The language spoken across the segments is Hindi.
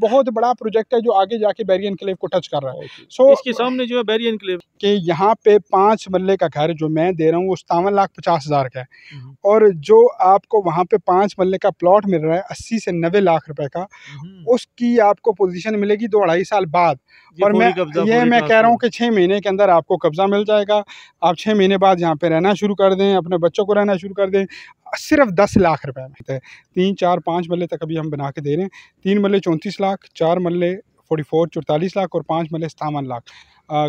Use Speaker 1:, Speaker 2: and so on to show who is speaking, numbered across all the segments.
Speaker 1: बहुत बड़ा प्रोजेक्ट है जो आगे जाके बैरियन क्लेव को टच कर रहा है सो so, इसके सामने जो है बैरियन क्लेव के यहाँ पे पांच मल्ले का घर जो मैं दे रहा हूँ वो सतावन लाख पचास हज़ार का है हम्म। और जो आपको वहाँ पे पांच मल्ले का प्लॉट मिल रहा है अस्सी से नब्बे लाख रुपए का हम्म। उसकी आपको पोजिशन मिलेगी दो अढ़ाई साल बाद और मैं ये मैं कह रहा हूँ कि छः महीने के अंदर आपको कब्ज़ा मिल जाएगा आप छः महीने बाद यहाँ पे रहना शुरू कर दें अपने बच्चों को रहना शुरू कर दें सिर्फ दस लाख रुपए में है तीन चार पाँच मल्ले तक अभी हम बना के दे रहे हैं तीन मल्ले चौंतीस लाख चार मल्ले फोर्टी फोर चौतालीस लाख और पाँच मल्ले सतावन लाख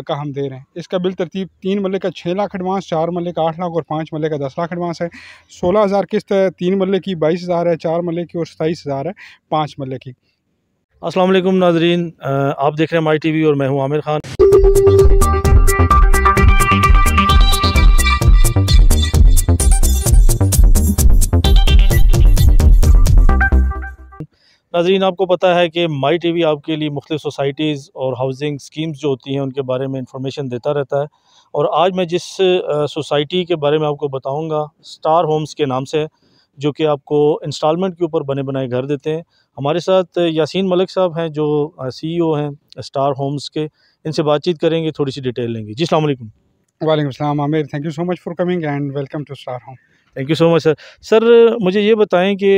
Speaker 1: का हम दे रहे हैं इसका बिल तरतीब तीन मल्ले का छः लाख एडवांस चार मल्ले का आठ लाख और पाँच मल्ले का दस लाख एडवांस है सोलह हज़ार किस्त है तीन मल्ले की बाईस हज़ार है चार मल्ले की और सताईस हज़ार है पाँच मल्ले की
Speaker 2: असलम नाजरीन आप देख रहे हैं माई टी और मैं हूँ आमिर खान नाजरीन आपको पता है कि माई टी वी आपके लिए मुख्तु सोसाइटीज़ और हाउसिंग स्कीम्स जो होती हैं उनके बारे में इंफॉर्मेशन देता रहता है और आज मैं जिस सोसाइटी के बारे में आपको बताऊंगा स्टार होम्स के नाम से जो कि आपको इंस्टॉलमेंट के ऊपर बने बनाए घर देते हैं हमारे साथ यासीन मलिक साहब हैं जो सी ई ओ हैं स्टार होम्स के इनसे बातचीत करेंगे थोड़ी सी डिटेल लेंगे जी
Speaker 1: अलैक् वाईक Aamir thank you so much for coming and welcome to Star Home
Speaker 2: thank you so much sir sir मुझे ये बताएं कि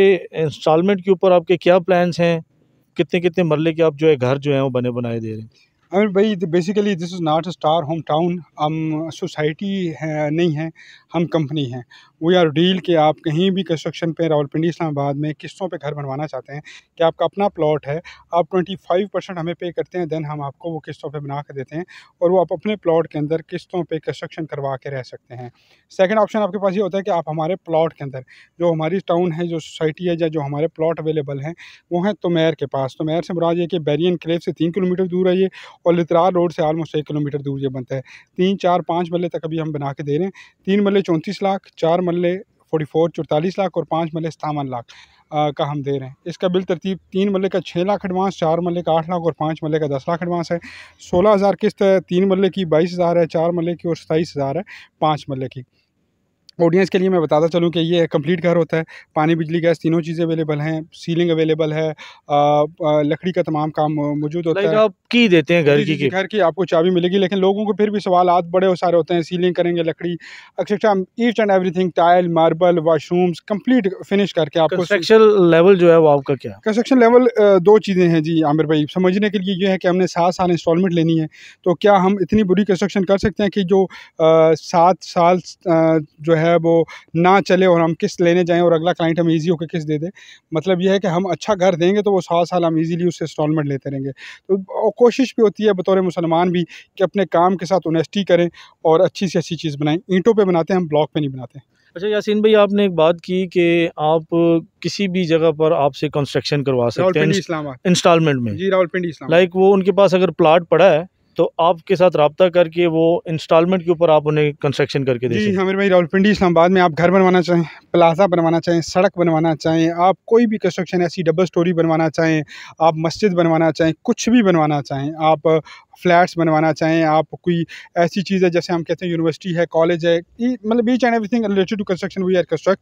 Speaker 2: इंस्टॉलमेंट के ऊपर आपके क्या प्लान्स हैं कितने कितने मरले के आप जो है घर जो है वो बने बनाए दे रहे हैं
Speaker 1: आई मीन भाई basically this is not a Star Home town हम सोसाइटी है, नहीं है हम कंपनी हैं वी आर डील के आप कहीं भी कंस्ट्रक्शन पे रावलपिंडी इस्लामाबाद में किस्तों पे घर बनवाना चाहते हैं कि आपका अपना प्लॉट है आप ट्वेंटी फाइव परसेंट हमें पे करते हैं देन हम आपको वो किस्तों पे बना कर देते हैं और वो आप अपने प्लॉट के अंदर किस्तों पे कंस्ट्रक्शन करवा के रह सकते हैं सेकेंड ऑप्शन आपके पास ये होता है कि आप हमारे प्लाट के अंदर जो हमारी टाउन है जो सोसाइटी है या जो हमारे प्लाट अवेलेबल हैं वो हैं तोमेर के पास तोमेर से मुराद ये कि बैरियन क्लेव से तीन किलोमीटर दूर है ये और लितरार रोड से आलमोस्ट एक किलोमीटर दूर ये बनता है तीन चार पाँच मल्ले तक अभी हम बना के दे रहे हैं तीन मल्ले चौंतीस लाख चार मल्ले फोर्टी फोर चौतालीस लाख और पाँच मल्ले सतावन लाख का हम दे रहे हैं इसका बिल तरतीब तीन मल्ले का छः लाख एडवांस चार मल्ले का आठ लाख और पाँच मल्ले का दस लाख एडवांस है सोलह हज़ार किस्त तीन मल्ले की बाईस हज़ार है चार मल्ले की और सताईस हज़ार है पाँच मल्ले की ऑडियंस के लिए मैं बताता चलूँ कि ये कंप्लीट घर होता है पानी बिजली गैस तीनों चीज़ें अवेलेबल हैं सीलिंग अवेलेबल है आ, लकड़ी का तमाम काम मौजूद होता है आप की देते हैं घर की घर की आपको चाबी मिलेगी लेकिन लोगों को फिर भी सवाल आज बड़े हो सारे होते हैं सीलिंग करेंगे लकड़ी etcetera each and every tile marble washrooms complete finish करके आपको लेवल जो है वो आपका क्या कंस्ट्रक्शन लेवल दो चीज़ें हैं जी आमिर भाई समझने के लिए ये है कि हमने सात साल इंस्टॉलमेंट लेनी है तो क्या हम इतनी बुरी कंस्ट्रक्शन कर सकते हैं कि जो सात साल जो है है वो ना चले और हम किस्त लेने जाएँ और अगला क्लाइंट हम ईजी होकर किस्त दे दें मतलब यह है कि हम अच्छा घर देंगे तो वो साल साल हम ईजीली उससे इंस्टॉलमेंट लेते रहेंगे तो कोशिश भी होती है बतौर मुसलमान भी कि अपने काम के साथ ऑनेस्टी करें और अच्छी से अच्छी चीज़ बनाएं ईंटों पर बनाते हैं हम ब्लॉक पर नहीं बनाते हैं
Speaker 2: अच्छा यासीन भाई आपने एक बात की कि आप किसी भी जगह पर आपसे कंस्ट्रक्शन करवा सकते हैं इंस्टॉलमेंट में जी
Speaker 1: रावलपिंडी इस्लाम लाइक
Speaker 2: वो उनके पास अगर प्लाट पड़ा है तो आपके साथ रबता करके वो इंस्टॉलमेंट के ऊपर आप उन्हें कंस्ट्रक्शन करके दे जी
Speaker 1: हमीर भाई रावलपिंडी इस्लामाबाद में आप घर बनवाना चाहें प्लाजा बनवाना चाहें सड़क बनवाना चाहें आप कोई भी कंस्ट्रक्शन ऐसी डबल स्टोरी बनवाना चाहें आप मस्जिद बनवाना चाहें कुछ भी बनवाना चाहें आप फ्लैट्स बनवाना चाहें आप कोई ऐसी चीज़ है जैसे हम कहते हैं यूनिवर्सिटी है कॉलेज है मतलब each and everything related to construction we are construct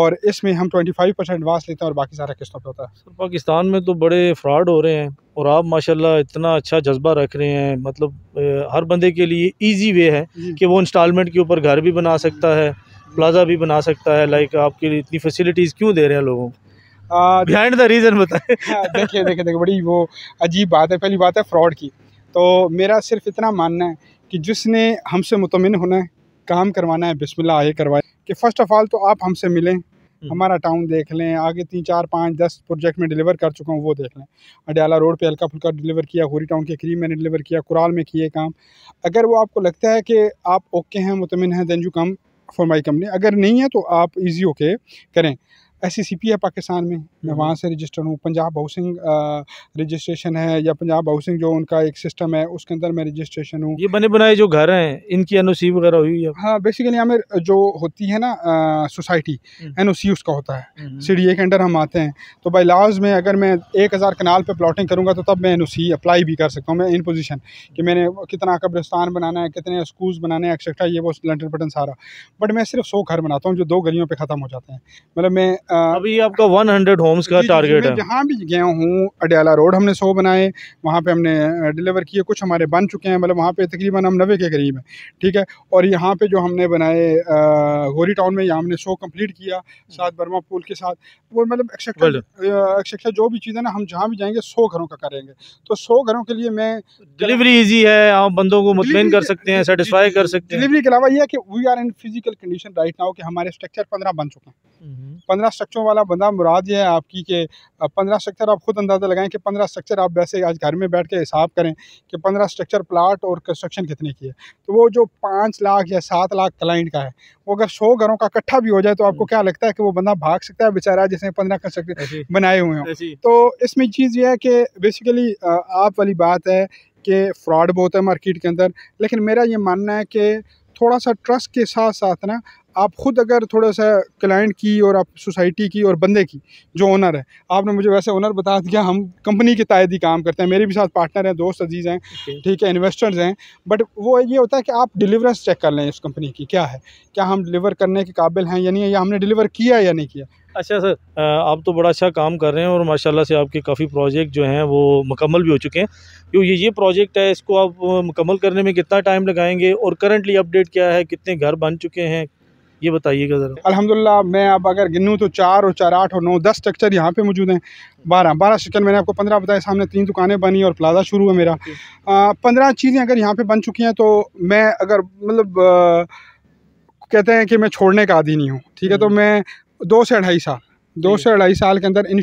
Speaker 1: और इसमें हम ट्वेंटी फाइव परसेंट एडवांस लेते हैं और बाकी सारा किस्तों पर होता है सर
Speaker 2: पाकिस्तान में तो बड़े फ्रॉड हो रहे हैं और आप माशाल्लाह इतना अच्छा जज्बा रख रहे हैं मतलब हर बंदे के लिए ईजी वे है कि वो इंस्टॉलमेंट के ऊपर घर भी बना सकता है प्लाजा भी बना सकता है लाइक आपके लिए इतनी
Speaker 1: फैसिलिटीज़ क्यों दे रहे हैं लोगों को बिहाइंड द रीज़न बताएं हाँ, देखिए देखिए देखिए बड़ी वो अजीब बात है पहली बात है फ्रॉड की तो मेरा सिर्फ इतना मानना है कि जिसने हमसे मुतमिन होना है काम करवाना है बिस्मिल्लाह आगे करवाए कि फ़र्स्ट ऑफ़ ऑल तो आप हमसे मिलें हम्म। हमारा टाउन देख लें आगे तीन चार पाँच दस प्रोजेक्ट में डिलीवर कर चुका हूँ वो देख लें अडयाला रोड पे हल्का फुल्का डिलीवर किया होरी टाउन के करीब मैंने डिलीवर किया कुराल में किए काम अगर वो आपको लगता है कि आप ओके हैं मुतमिन हैं then you come for my company अगर नहीं है तो आप ईजी ओके करें एस सी e है पाकिस्तान में मैं हम्म। वहाँ से रजिस्टर हूँ पंजाब हाउसिंग रजिस्ट्रेशन है या पंजाब हाउसिंग जो उनका एक सिस्टम है उसके अंदर मैं रजिस्ट्रेशन हूँ ये बने बनाए जो घर हैं इनकी एन वगैरह हुई है हाँ बेसिकली हमें जो होती है ना सोसाइटी एन हम्म। उसका होता है हम्म, सी के अंडर हम आते हैं तो बाई लाज में अगर मैं एक हज़ार कनाल पर प्लाटिंग करूँगा तो तब मैं एन अप्लाई भी कर सकता हूँ मैं इन पोजिशन कि मैंने कितना कब्रस्तान बनाना है कितने स्कूल्स बनाने हैं एक्सेट्रा ये वो लंटन पटन सारा बट मैं सिर्फ सौ घर बनाता हूँ जो दो गलियों पर ख़त्म हो जाते हैं मतलब मैं अभी आपका 100 होम्स का टारगेट है जहाँ भी गया हूँ अडयाला रोड हमने सौ बनाए वहाँ पे हमने डिलीवर किए कुछ हमारे बन चुके हैं मतलब वहाँ पे तकरीबन हम नबे के करीब हैं ठीक है और यहाँ पे जो हमने बनाए गोरी टाउन में यहाँ हमने सौ कंप्लीट किया साथ बर्मा पुल के साथ वो मतलब एक्सेट्रा जो भी चीज़ें ना हम जहाँ भी जाएंगे सौ घरों का करेंगे तो सौ घरों के लिए मैं
Speaker 2: डिलीवरी ईजी है आप बंदों को मुतमिन कर सकते हैं सेटिसफाई कर सकते हैं डिलीवरी
Speaker 1: के अलावा यह है कि we are in physical condition right now कि हमारे स्ट्रक्चर पंद्रह बन चुके हैं हम्म। पंद्रह स्ट्रक्चरों वाला बंदा मुराद ये है आपकी कि पंद्रह स्ट्रक्चर आप ख़ुद अंदाज़ा लगाएं कि पंद्रह स्ट्रक्चर आप वैसे आज घर में बैठ के हिसाब करें कि पंद्रह स्ट्रक्चर प्लाट और कंस्ट्रक्शन कितने की है तो वो जो पाँच लाख या सात लाख क्लाइंट का है वो अगर सौ घरों का इकट्ठा भी हो जाए तो आपको हम्म। क्या लगता है कि वो बंदा भाग सकता है बेचारा जिसने पंद्रह कंस्ट्रक्चर बनाए हुए हों तो इसमें चीज़ यह है कि बेसिकली आप वाली बात है कि फ्रॉड बहुत है मार्केट के अंदर लेकिन मेरा ये मानना है कि थोड़ा सा ट्रस्ट के साथ साथ ना आप ख़ुद अगर थोड़ा सा क्लाइंट की और आप सोसाइटी की और बंदे की जो ओनर है आपने मुझे वैसे ओनर बता दिया हम कंपनी के तायद ही काम करते हैं मेरे भी साथ पार्टनर हैं दोस्त अजीज़ हैं ठीक है इन्वेस्टर्स हैं बट वो ये होता है कि आप डिलीवरेंस चेक कर लें इस कंपनी की क्या है क्या हम डिलीवर करने के काबिल हैं या नहीं है या हमने डिलीवर किया या नहीं किया
Speaker 2: अच्छा सर आप तो बड़ा अच्छा काम कर रहे हैं और माशाल्लाह से आपके काफ़ी प्रोजेक्ट जो हैं वो मुकम्मल भी हो चुके हैं क्यों ये ये प्रोजेक्ट है इसको आप मुकम्मल करने में कितना टाइम लगाएंगे और करंटली अपडेट क्या है कितने घर बन चुके हैं ये बताइएगा ज़रा
Speaker 1: अलहमदिल्ला मैं अब अगर गिनूँ तो चार और चार आठ और नौ दस स्ट्रक्चर यहाँ पे मौजूद हैं बारह बारह स्ट्रक्चर मैंने आपको पंद्रह बताया सामने तीन दुकानें बनी और प्लाजा शुरू है मेरा पंद्रह चीज़ें अगर यहाँ पर बन चुकी हैं तो मैं अगर मतलब कहते हैं कि मैं छोड़ने का आदि नहीं हूँ ठीक है हम्म। तो मैं दो से ढाई साल दो से अढ़ाई साल के अंदर in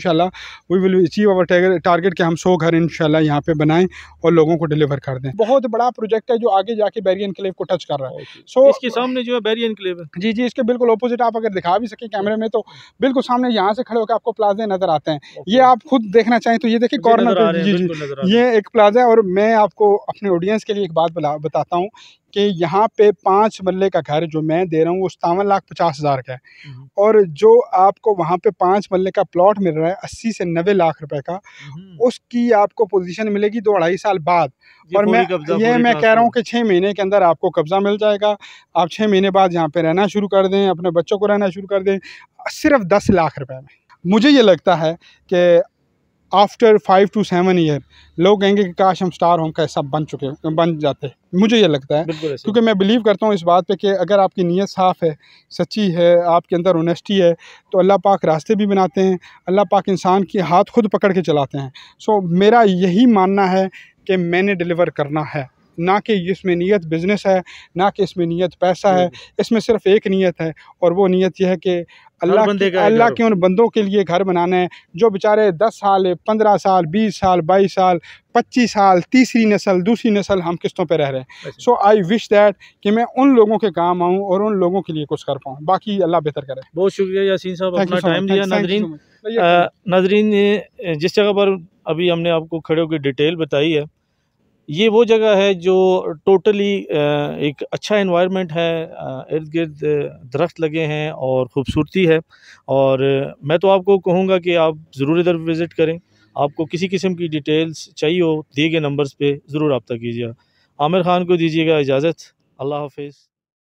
Speaker 1: we will achieve our target कि हम सौ घर इन यहाँ पे बनाएं और लोगों को डिलीवर कर दें बहुत बड़ा प्रोजेक्ट है जो आगे जाके बैरियन क्लेव को टच कर रहा है सो so, इसके सामने जो है बैरियन क्लेव है जी जी इसके बिल्कुल अपोजिट आप अगर दिखा भी सकें कैमरे में तो बिल्कुल सामने यहाँ से खड़े होकर आपको प्लाजे नजर आते हैं ये आप खुद देखना चाहें तो ये देखिए कॉर्नर जी जी ये एक प्लाजा है और मैं आपको अपने ऑडियंस के लिए एक बात बताता हूँ कि यहाँ पे पाँच मल्ले का घर जो मैं दे रहा हूँ वो सतावन लाख पचास हज़ार का है हम्म। और जो आपको वहाँ पे पाँच मल्ले का प्लॉट मिल रहा है अस्सी से नबे लाख रुपए का हम्म। उसकी आपको पोजीशन मिलेगी दो अढ़ाई साल बाद और मैं ये मैं कह रहा हूँ कि छः महीने के अंदर आपको कब्ज़ा मिल जाएगा आप छः महीने बाद यहाँ पर रहना शुरू कर दें अपने बच्चों को रहना शुरू कर दें सिर्फ दस लाख रुपये में मुझे ये लगता है कि after five to seven year लोग कहेंगे कि काश हम स्टार होम का ऐसा बन चुके बन जाते मुझे ये लगता है क्योंकि मैं बिलीव करता हूँ इस बात पे कि अगर आपकी नीयत साफ़ है सच्ची है आपके अंदर ऑनेस्टी है तो अल्लाह पाक रास्ते भी बनाते हैं अल्लाह पाक इंसान के हाथ खुद पकड़ के चलाते हैं सो मेरा यही मानना है कि मैंने डिलीवर करना है ना कि इसमें नीयत बिज़नेस है ना कि इसमें नीयत पैसा है हम्म। इसमें सिर्फ एक नीयत है और वो नीयत यह है कि अल्लाह अल्लाह के उन बंदों के लिए घर बनाना है जो बेचारे दस साल पंद्रह साल बीस साल बाईस साल पच्चीस साल तीसरी नस्ल दूसरी नस्ल हम किस्तों पे रह रहे हैं सो आई विश दैट कि मैं उन लोगों के काम आऊँ और उन लोगों के लिए कुछ कर पाऊँ बाकी अल्लाह बेहतर करे
Speaker 2: बहुत शुक्रिया यासीन
Speaker 1: साहब अपना टाइम दिया नाजरीन
Speaker 2: नाजरीन जिस जगह पर अभी हमने आपको खड़े होकर डिटेल बताई है ये वो जगह है जो टोटली एक अच्छा इन्वायरमेंट है इर्द गिर्द दरख्त लगे हैं और ख़ूबसूरती है और मैं तो आपको कहूँगा कि आप ज़रूर इधर विज़िट करें आपको किसी किस्म की डिटेल्स चाहिए हो दिए गए नंबर्स पे ज़रूर रबता कीजिएगा आमिर ख़ान को दीजिएगा इजाज़त अल्लाह हाफिज़